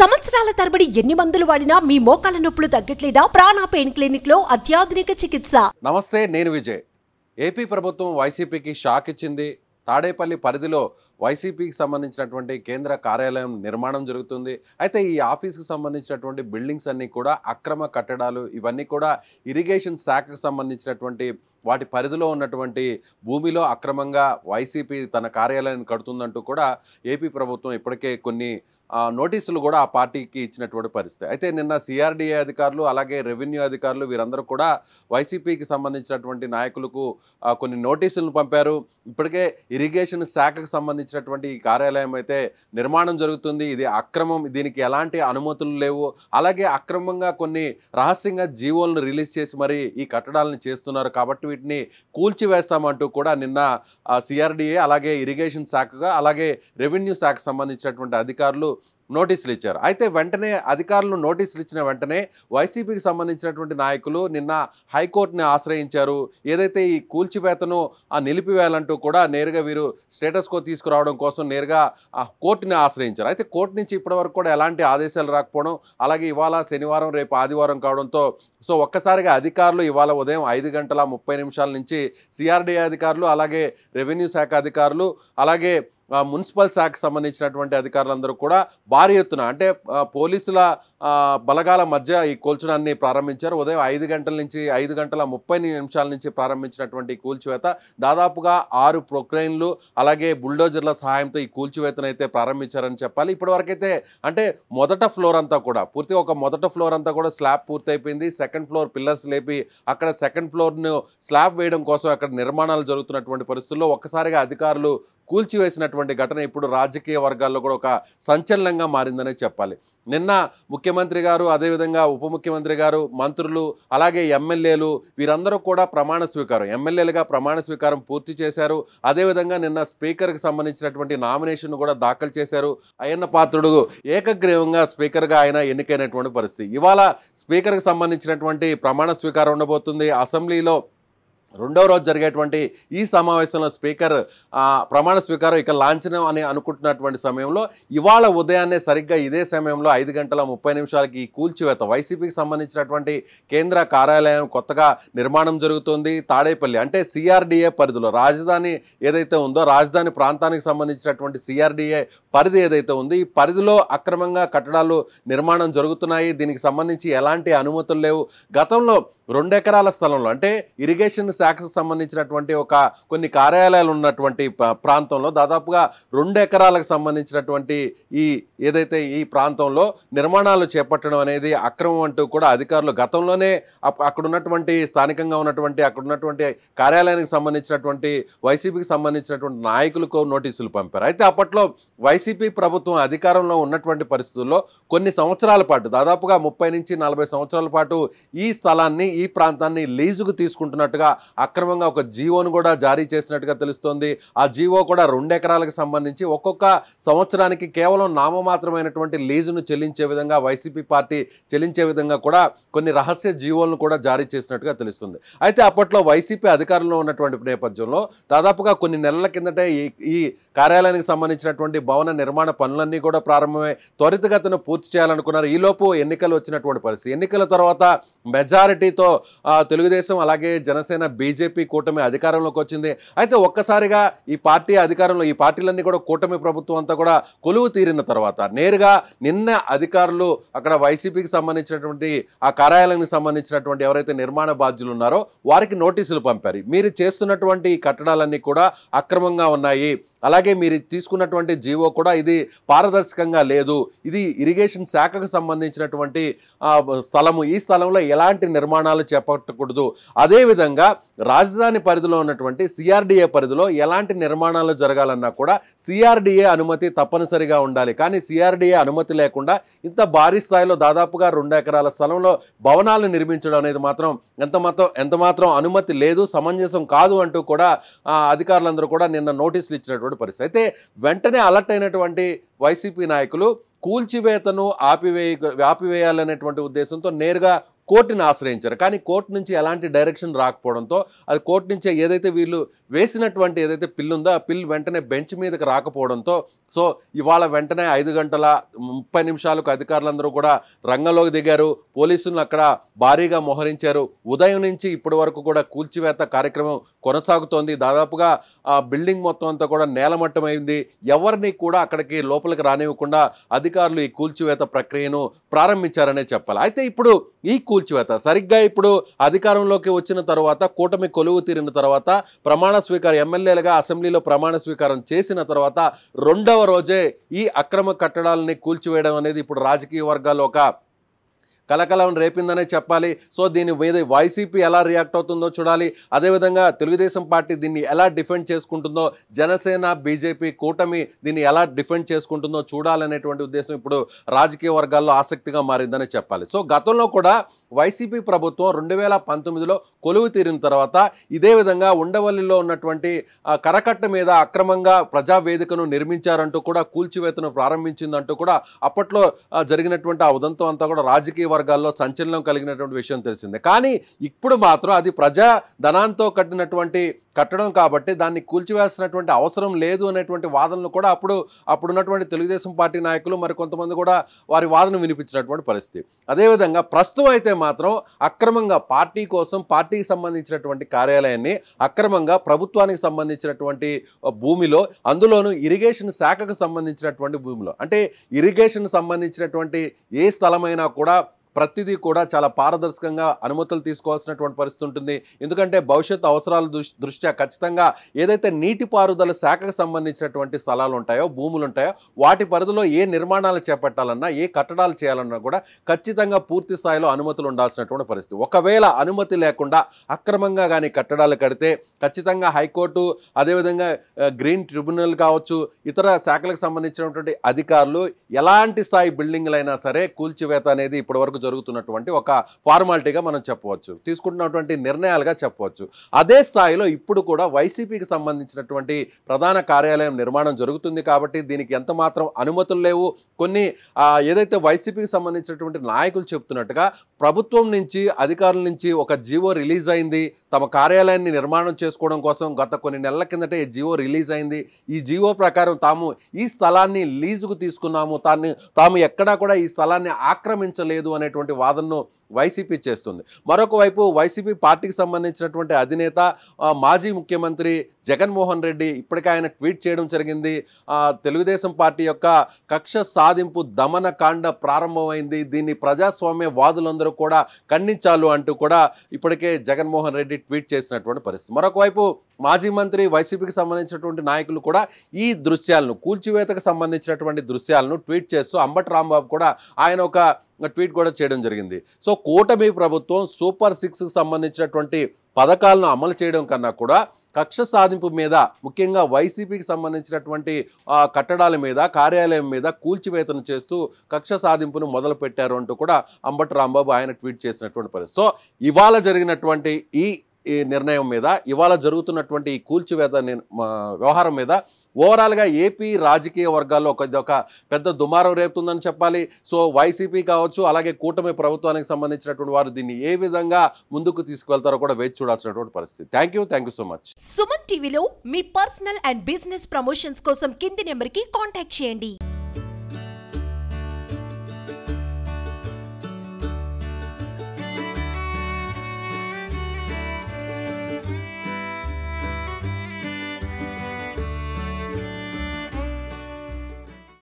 సంవత్సరాల తరబడి ఎన్ని మందులు వాడినా మీ మోకాల నొప్పులు తగ్గట్లేదా ప్రాణ పెయిన్ క్లినిక్ లో అత్యాధునిక చికిత్స నమస్తే నేను విజయ్ ఏపీ ప్రభుత్వం వైసీపీకి షాక్ ఇచ్చింది తాడేపల్లి పరిధిలో వైసీపీకి సంబంధించినటువంటి కేంద్ర కార్యాలయం నిర్మాణం జరుగుతుంది అయితే ఈ ఆఫీస్కి సంబంధించినటువంటి బిల్డింగ్స్ అన్నీ కూడా అక్రమ కట్టడాలు ఇవన్నీ కూడా ఇరిగేషన్ శాఖకు సంబంధించినటువంటి వాటి పరిధిలో ఉన్నటువంటి భూమిలో అక్రమంగా వైసీపీ తన కార్యాలయాన్ని కడుతుందంటూ కూడా ఏపీ ప్రభుత్వం ఇప్పటికే కొన్ని నోటీసులు కూడా ఆ పార్టీకి ఇచ్చినటువంటి పరిస్థితి అయితే నిన్న సిఆర్డీఏ అధికారులు అలాగే రెవెన్యూ అధికారులు వీరందరూ కూడా వైసీపీకి సంబంధించినటువంటి నాయకులకు కొన్ని నోటీసులను పంపారు ఇప్పటికే ఇరిగేషన్ శాఖకు సంబంధించినటువంటి ఈ కార్యాలయం అయితే నిర్మాణం జరుగుతుంది ఇది అక్రమం దీనికి ఎలాంటి అనుమతులు లేవు అలాగే అక్రమంగా కొన్ని రహస్యంగా జీవోలను రిలీజ్ చేసి మరి ఈ కట్టడాలను చేస్తున్నారు కాబట్టి వీటిని కూల్చివేస్తామంటూ కూడా నిన్న సిఆర్డీఏ అలాగే ఇరిగేషన్ శాఖగా అలాగే రెవెన్యూ శాఖకు సంబంధించినటువంటి అధికారులు నోటీసులు ఇచ్చారు అయితే వెంటనే అధికారులు నోటీసులు ఇచ్చిన వెంటనే వైసీపీకి సంబంధించినటువంటి నాయకులు నిన్న హైకోర్టుని ఆశ్రయించారు ఏదైతే ఈ కూల్చివేతను ఆ నిలిపివేయాలంటూ కూడా నేరుగా వీరు కో తీసుకురావడం కోసం నేరుగా ఆ కోర్టుని ఆశ్రయించారు అయితే కోర్టు నుంచి ఇప్పటివరకు కూడా ఎలాంటి ఆదేశాలు రాకపోవడం అలాగే ఇవాళ శనివారం రేపు ఆదివారం కావడంతో సో ఒక్కసారిగా అధికారులు ఇవాళ ఉదయం ఐదు గంటల ముప్పై నిమిషాల నుంచి సిఆర్డీఏ అధికారులు అలాగే రెవెన్యూ శాఖ అధికారులు అలాగే మున్సిపల్ శాఖకు సంబంధించినటువంటి అధికారులందరూ కూడా భారీ ఎత్తున అంటే పోలీసుల బలగాల మధ్య ఈ కూల్చడాన్ని ప్రారంభించారు ఉదయం ఐదు గంటల నుంచి ఐదు గంటల ముప్పై నిమిషాల నుంచి ప్రారంభించినటువంటి కూల్చివేత దాదాపుగా ఆరు ప్రొక్రెయిన్లు అలాగే బుల్డోజర్ల సహాయంతో ఈ కూల్చివేతను అయితే ప్రారంభించారని చెప్పాలి ఇప్పటివరకైతే అంటే మొదట ఫ్లోర్ అంతా కూడా పూర్తి ఒక మొదట ఫ్లోర్ అంతా కూడా స్లాబ్ పూర్తయిపోయింది సెకండ్ ఫ్లోర్ పిల్లర్స్ లేపి అక్కడ సెకండ్ ఫ్లోర్ను స్లాబ్ వేయడం కోసం అక్కడ నిర్మాణాలు జరుగుతున్నటువంటి పరిస్థితుల్లో ఒక్కసారిగా అధికారులు కూల్చివేసినటువంటి ఘటన ఇప్పుడు రాజకీయ వర్గాల్లో కూడా ఒక సంచలనంగా మారిందనే చెప్పాలి నిన్న ముఖ్య ముఖ్యమంత్రి గారు అదేవిధంగా ఉప ముఖ్యమంత్రి గారు మంత్రులు అలాగే ఎమ్మెల్యేలు వీరందరూ కూడా ప్రమాణ స్వీకారం ఎమ్మెల్యేలుగా ప్రమాణ స్వీకారం పూర్తి చేశారు అదేవిధంగా నిన్న స్పీకర్కి సంబంధించినటువంటి నామినేషన్ కూడా దాఖలు చేశారు అయ్యన్న పాత్రుడు ఏకగ్రీవంగా స్పీకర్గా ఆయన ఎన్నికైనటువంటి పరిస్థితి ఇవాళ స్పీకర్కి సంబంధించినటువంటి ప్రమాణ స్వీకారం ఉండబోతుంది అసెంబ్లీలో రెండవ రోజు జరిగేటువంటి ఈ సమావేశంలో స్పీకర్ ప్రమాణ స్వీకారం ఇక లాంఛనం అని అనుకుంటున్నటువంటి సమయంలో ఇవాళ ఉదయాన్నే సరిగ్గా ఇదే సమయంలో ఐదు గంటల ముప్పై నిమిషాలకి ఈ కూల్చివేత వైసీపీకి సంబంధించినటువంటి కేంద్ర కార్యాలయం కొత్తగా నిర్మాణం జరుగుతుంది తాడేపల్లి అంటే సిఆర్డిఏ పరిధిలో రాజధాని ఏదైతే ఉందో రాజధాని ప్రాంతానికి సంబంధించినటువంటి సిఆర్డిఏ పరిధి ఏదైతే ఉందో ఈ పరిధిలో అక్రమంగా కట్టడాలు నిర్మాణం జరుగుతున్నాయి దీనికి సంబంధించి ఎలాంటి అనుమతులు లేవు గతంలో రెండెకరాల స్థలంలో అంటే ఇరిగేషన్ శాఖకు సంబంధించినటువంటి ఒక కొన్ని కార్యాలయాలు ఉన్నటువంటి ప్రాంతంలో దాదాపుగా రెండు ఎకరాలకు సంబంధించినటువంటి ఈ ఏదైతే ఈ ప్రాంతంలో నిర్మాణాలు చేపట్టడం అనేది అక్రమం అంటూ కూడా అధికారులు గతంలోనే అక్కడ ఉన్నటువంటి స్థానికంగా ఉన్నటువంటి అక్కడ ఉన్నటువంటి కార్యాలయానికి సంబంధించినటువంటి వైసీపీకి సంబంధించినటువంటి నాయకులకు నోటీసులు పంపారు అయితే అప్పట్లో వైసీపీ ప్రభుత్వం అధికారంలో ఉన్నటువంటి పరిస్థితుల్లో కొన్ని సంవత్సరాల పాటు దాదాపుగా ముప్పై నుంచి నలభై సంవత్సరాల పాటు ఈ స్థలాన్ని ఈ ప్రాంతాన్ని లీజుకు తీసుకుంటున్నట్టుగా అక్రమంగా ఒక జీవోను కూడా జారీ చేసినట్టుగా తెలుస్తోంది ఆ జీవో కూడా రెండెకరాలకు సంబంధించి ఒక్కొక్క సంవత్సరానికి కేవలం నామమాత్రమైనటువంటి లీజును చెల్లించే విధంగా వైసీపీ పార్టీ చెల్లించే విధంగా కూడా కొన్ని రహస్య జీవోలను కూడా జారీ చేసినట్టుగా తెలుస్తుంది అయితే అప్పట్లో వైసీపీ అధికారంలో ఉన్నటువంటి నేపథ్యంలో దాదాపుగా కొన్ని నెలల కిందటే ఈ కార్యాలయానికి సంబంధించినటువంటి భవన నిర్మాణ పనులన్నీ కూడా ప్రారంభమై త్వరితగతిన పూర్తి చేయాలనుకున్నారు ఈలోపు ఎన్నికలు వచ్చినటువంటి పరిస్థితి ఎన్నికల తర్వాత మెజారిటీతో తెలుగుదేశం అలాగే జనసేన బీజేపీ కూటమి అధికారంలోకి వచ్చింది అయితే ఒక్కసారిగా ఈ పార్టీ అధికారంలో ఈ పార్టీలన్నీ కూడా కూటమి ప్రభుత్వం అంతా కూడా కొలువు తీరిన తర్వాత నేరుగా నిన్న అధికారులు అక్కడ వైసీపీకి సంబంధించినటువంటి ఆ కార్యాలయానికి సంబంధించినటువంటి ఎవరైతే నిర్మాణ బాధ్యులు ఉన్నారో వారికి నోటీసులు పంపారు మీరు చేస్తున్నటువంటి కట్టడాలన్నీ కూడా అక్రమంగా ఉన్నాయి అలాగే మీరు తీసుకున్నటువంటి జీవో కూడా ఇది పారదర్శకంగా లేదు ఇది ఇరిగేషన్ శాఖకు సంబంధించినటువంటి స్థలము ఈ స్థలంలో ఎలాంటి నిర్మాణాలు చేపట్టకూడదు అదేవిధంగా రాజధాని పరిధిలో ఉన్నటువంటి సిఆర్డీఏ పరిధిలో ఎలాంటి నిర్మాణాలు జరగాలన్నా కూడా సిఆర్డీఏ అనుమతి తప్పనిసరిగా ఉండాలి కానీ సిఆర్డీఏ అనుమతి లేకుండా ఇంత భారీ స్థాయిలో దాదాపుగా రెండు ఎకరాల స్థలంలో భవనాలు నిర్మించడం అనేది మాత్రం ఎంత మాత్రం ఎంత మాత్రం అనుమతి లేదు సమంజసం కాదు అంటూ కూడా అధికారులందరూ కూడా నిన్న నోటీసులు ఇచ్చినటువంటి పరిస్థితి అయితే వెంటనే అలర్ట్ అయినటువంటి వైసీపీ నాయకులు కూల్చివేతను ఆపివేయ ఆపివేయాలనేటువంటి ఉద్దేశంతో నేరుగా కోర్టుని ఆశ్రయించారు కానీ కోర్టు నుంచి ఎలాంటి డైరెక్షన్ రాకపోవడంతో అది కోర్టు నుంచి ఏదైతే వీళ్ళు వేసినటువంటి ఏదైతే పిల్ ఉందో ఆ పిల్ వెంటనే బెంచ్ మీదకి రాకపోవడంతో సో ఇవాళ వెంటనే ఐదు గంటల ముప్పై నిమిషాలకు అధికారులందరూ కూడా రంగంలోకి దిగారు పోలీసులను అక్కడ భారీగా మోహరించారు ఉదయం నుంచి ఇప్పటి వరకు కూడా కూల్చివేత కార్యక్రమం కొనసాగుతోంది దాదాపుగా ఆ బిల్డింగ్ మొత్తం అంతా కూడా నేలమట్టమైంది ఎవరిని కూడా అక్కడికి లోపలికి రానివ్వకుండా అధికారులు ఈ కూల్చివేత ప్రక్రియను ప్రారంభించారనే చెప్పాలి అయితే ఇప్పుడు ఈ కూల్చివేత సరిగ్గా ఇప్పుడు అధికారంలోకి వచ్చిన తర్వాత కూటమి కొలువు తీరిన తర్వాత ప్రమాణ స్వీకారం ఎమ్మెల్యేలుగా అసెంబ్లీలో ప్రమాణ స్వీకారం చేసిన తర్వాత రెండవ రోజే ఈ అక్రమ కట్టడాలని కూల్చివేయడం అనేది ఇప్పుడు రాజకీయ వర్గాల్లో ఒక కలకలం రేపిందనే చెప్పాలి సో దీని మీద వైసీపీ ఎలా రియాక్ట్ అవుతుందో చూడాలి అదేవిధంగా తెలుగుదేశం పార్టీ దీన్ని ఎలా డిఫెండ్ చేసుకుంటుందో జనసేన బీజేపీ కూటమి దీన్ని ఎలా డిఫెండ్ చేసుకుంటుందో చూడాలనేటువంటి ఉద్దేశం ఇప్పుడు రాజకీయ వర్గాల్లో ఆసక్తిగా మారిందనే చెప్పాలి సో గతంలో కూడా వైసీపీ ప్రభుత్వం రెండు వేల పంతొమ్మిదిలో కొలువు తీరిన తర్వాత ఇదే విధంగా ఉండవల్లిలో ఉన్నటువంటి కరకట్ట మీద అక్రమంగా ప్రజావేదికను నిర్మించారంటూ కూడా కూల్చివేతను ప్రారంభించిందంటూ కూడా అప్పట్లో జరిగినటువంటి ఆ ఉదంతం అంతా కూడా రాజకీయ వర్గాల్లో సంచలనం కలిగినటువంటి విషయం తెలిసిందే కానీ ఇప్పుడు మాత్రం అది ప్రజా ధనాంతో కట్టినటువంటి కట్టడం కాబట్టి దాన్ని కూల్చివేసినటువంటి అవసరం లేదు అనేటువంటి వాదనలు కూడా అప్పుడు అప్పుడున్నటువంటి తెలుగుదేశం పార్టీ నాయకులు మరి కొంతమంది కూడా వారి వాదన వినిపించినటువంటి పరిస్థితి అదేవిధంగా ప్రస్తుతం అయితే మాత్రం అక్రమంగా పార్టీ కోసం పార్టీకి సంబంధించినటువంటి కార్యాలయాన్ని అక్రమంగా ప్రభుత్వానికి సంబంధించినటువంటి భూమిలో అందులోనూ ఇరిగేషన్ శాఖకు సంబంధించినటువంటి భూమిలో అంటే ఇరిగేషన్ సంబంధించినటువంటి ఏ స్థలమైనా కూడా ప్రతిదీ కూడా చాలా పారదర్శకంగా అనుమతులు తీసుకోవాల్సినటువంటి పరిస్థితి ఉంటుంది ఎందుకంటే భవిష్యత్తు అవసరాల దృష్ట్యా ఖచ్చితంగా ఏదైతే నీటిపారుదల శాఖకు సంబంధించినటువంటి స్థలాలు ఉంటాయో భూములు ఉంటాయో వాటి పరిధిలో ఏ నిర్మాణాలు చేపట్టాలన్నా ఏ కట్టడాలు చేయాలన్నా కూడా ఖచ్చితంగా పూర్తి స్థాయిలో అనుమతులు ఉండాల్సినటువంటి పరిస్థితి ఒకవేళ అనుమతి లేకుండా అక్రమంగా కానీ కట్టడాలు కడితే ఖచ్చితంగా హైకోర్టు అదేవిధంగా గ్రీన్ ట్రిబ్యునల్ కావచ్చు ఇతర శాఖలకు సంబంధించినటువంటి అధికారులు ఎలాంటి స్థాయి బిల్డింగ్లైనా సరే కూల్చివేత అనేది ఇప్పటివరకు జరుగుతున్నటువంటి ఒక ఫార్మాలిటీగా మనం చెప్పవచ్చు తీసుకుంటున్నటువంటి నిర్ణయాలుగా చెప్పవచ్చు అదే స్థాయిలో ఇప్పుడు కూడా వైసీపీకి సంబంధించినటువంటి ప్రధాన కార్యాలయం నిర్మాణం జరుగుతుంది కాబట్టి దీనికి ఎంత మాత్రం అనుమతులు లేవు కొన్ని ఏదైతే వైసీపీకి సంబంధించినటువంటి నాయకులు చెప్తున్నట్టుగా ప్రభుత్వం నుంచి అధికారుల నుంచి ఒక జీవో రిలీజ్ అయింది తమ కార్యాలయాన్ని నిర్మాణం చేసుకోవడం కోసం గత కొన్ని నెలల కిందటే ఈ జీవో రిలీజ్ అయింది ఈ జీవో ప్రకారం తాము ఈ స్థలాన్ని లీజుకు తీసుకున్నాము తాను తాము ఎక్కడా కూడా ఈ స్థలాన్ని ఆక్రమించలేదు అనేటువంటి అనేటువంటి వాదనను వైసీపీ చేస్తుంది మరొక వైపు వైసీపీ పార్టీకి సంబంధించినటువంటి అధినేత మాజీ ముఖ్యమంత్రి జగన్మోహన్ రెడ్డి ఇప్పటికే ఆయన ట్వీట్ చేయడం జరిగింది తెలుగుదేశం పార్టీ యొక్క కక్ష సాధింపు దమన కాండ ప్రారంభమైంది దీన్ని ప్రజాస్వామ్య వాదులందరూ కూడా ఖండించాలు అంటూ కూడా ఇప్పటికే జగన్మోహన్ రెడ్డి ట్వీట్ చేసినటువంటి పరిస్థితి మరొక వైపు మాజీ మంత్రి వైసీపీకి సంబంధించినటువంటి నాయకులు కూడా ఈ దృశ్యాలను కూల్చివేతకు సంబంధించినటువంటి దృశ్యాలను ట్వీట్ చేస్తూ అంబటి రాంబాబు కూడా ఆయన ఒక ట్వీట్ కూడా చేయడం జరిగింది సో కూటమి ప్రభుత్వం సూపర్ సిక్స్కి సంబంధించినటువంటి పథకాలను అమలు చేయడం కన్నా కూడా కక్ష సాధింపు మీద ముఖ్యంగా వైసీపీకి సంబంధించినటువంటి కట్టడాల మీద కార్యాలయం మీద కూల్చివేతను చేస్తూ కక్ష సాధింపును పెట్టారు అంటూ కూడా అంబటి రాంబాబు ఆయన ట్వీట్ చేసినటువంటి పరిస్థితి సో ఇవాళ జరిగినటువంటి ఈ ఈ నిర్ణయం మీద ఇవాళ జరుగుతున్నటువంటి ఈ కూల్చివేత వ్యవహారం మీద ఓవరాల్గా ఏపీ రాజకీయ వర్గాల్లో ఒక పెద్ద దుమారం రేపుతుందని చెప్పాలి సో వైసీపీ కావచ్చు అలాగే కూటమి ప్రభుత్వానికి సంబంధించినటువంటి వారు దీన్ని ఏ విధంగా ముందుకు తీసుకువెళ్తారో కూడా వేచి చూడాల్సినటువంటి పరిస్థితి thank you thank so much Suman టీవీలో మీ పర్సనల్ అండ్ బిజినెస్ ప్రమోషన్స్ కోసం కింది నెంబర్కి కాంటాక్ట్ చేయండి